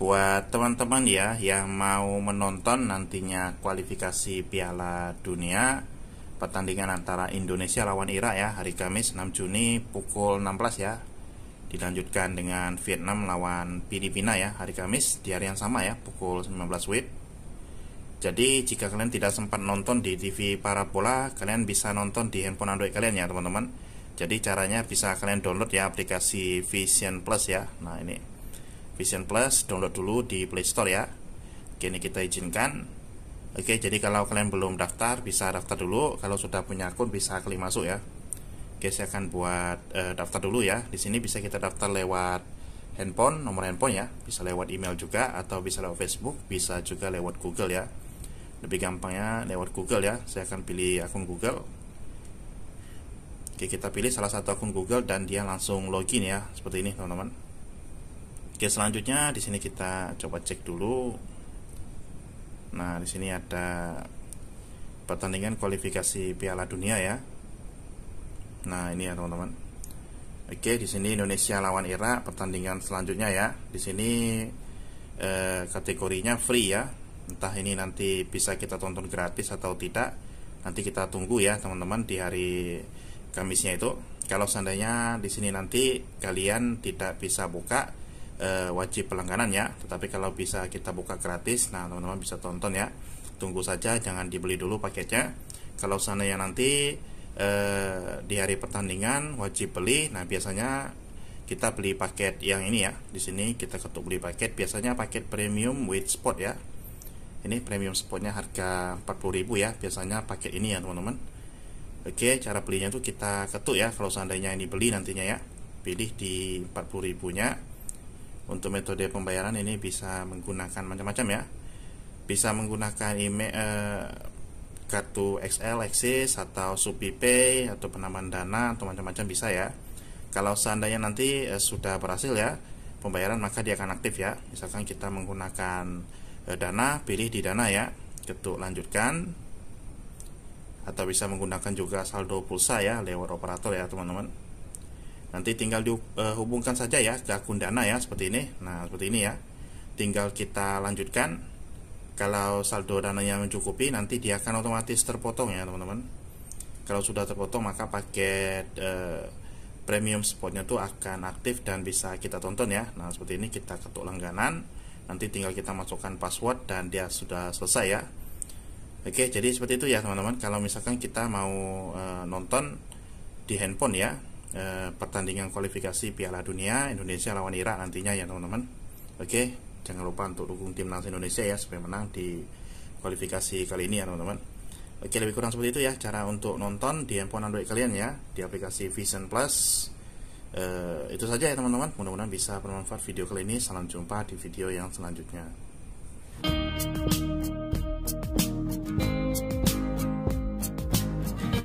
buat teman-teman ya yang mau menonton nantinya kualifikasi Piala Dunia pertandingan antara Indonesia lawan Irak ya hari Kamis 6 Juni pukul 16 ya dilanjutkan dengan Vietnam lawan Filipina ya hari Kamis di hari yang sama ya pukul 19 WIB jadi jika kalian tidak sempat nonton di TV Parabola kalian bisa nonton di handphone Android kalian ya teman-teman jadi caranya bisa kalian download ya aplikasi Vision Plus ya nah ini Vision Plus download dulu di Play Store ya oke ini kita izinkan oke jadi kalau kalian belum daftar bisa daftar dulu kalau sudah punya akun bisa klik masuk ya oke saya akan buat e, daftar dulu ya di sini bisa kita daftar lewat handphone nomor handphone ya bisa lewat email juga atau bisa lewat Facebook bisa juga lewat Google ya lebih gampangnya lewat Google ya saya akan pilih akun Google oke kita pilih salah satu akun Google dan dia langsung login ya seperti ini teman-teman Oke, selanjutnya di sini kita coba cek dulu. Nah, di sini ada pertandingan kualifikasi Piala Dunia ya. Nah, ini ya teman-teman. Oke, di sini Indonesia lawan Irak pertandingan selanjutnya ya. Di sini eh, kategorinya free ya. Entah ini nanti bisa kita tonton gratis atau tidak. Nanti kita tunggu ya teman-teman di hari Kamisnya itu. Kalau seandainya di sini nanti kalian tidak bisa buka, e, wajib pelangganan ya tetapi kalau bisa kita buka gratis nah teman-teman bisa tonton ya tunggu saja jangan dibeli dulu paketnya kalau sana yang nanti e, di hari pertandingan wajib beli nah biasanya kita beli paket yang ini ya di sini kita ketuk beli paket biasanya paket premium with spot ya ini premium spotnya harga 40.000 ya biasanya paket ini ya teman-teman Oke cara belinya tuh kita ketuk ya kalau seandainya ini beli nantinya ya pilih di 40.000 nya untuk metode pembayaran ini bisa menggunakan macam-macam ya. Bisa menggunakan email e, kartu XL, Axis atau SupiPay atau penambahan dana atau macam-macam bisa ya. Kalau seandainya nanti e, sudah berhasil ya pembayaran maka dia akan aktif ya. Misalkan kita menggunakan e, dana, pilih di dana ya, ketuk lanjutkan atau bisa menggunakan juga saldo pulsa ya lewat operator ya teman-teman. Nanti tinggal dihubungkan eh, saja ya ke akun Dana ya seperti ini. Nah, seperti ini ya. Tinggal kita lanjutkan. Kalau saldo dananya mencukupi nanti dia akan otomatis terpotong ya, teman-teman. Kalau sudah terpotong maka paket eh, premium spotnya tuh akan aktif dan bisa kita tonton ya. Nah, seperti ini kita ketuk langganan. Nanti tinggal kita masukkan password dan dia sudah selesai ya. Oke, jadi seperti itu ya teman-teman. Kalau misalkan kita mau eh, nonton di handphone ya, Eh, pertandingan kualifikasi Piala Dunia Indonesia lawan Irak nantinya ya teman-teman. Oke, jangan lupa untuk dukung timnas Indonesia ya supaya menang di kualifikasi kali ini ya teman-teman. Oke, lebih kurang seperti itu ya cara untuk nonton di handphone Android kalian ya di aplikasi Vision Plus. E, itu saja ya teman-teman. Mudah-mudahan bisa bermanfaat video kali ini. Salam jumpa di video yang selanjutnya.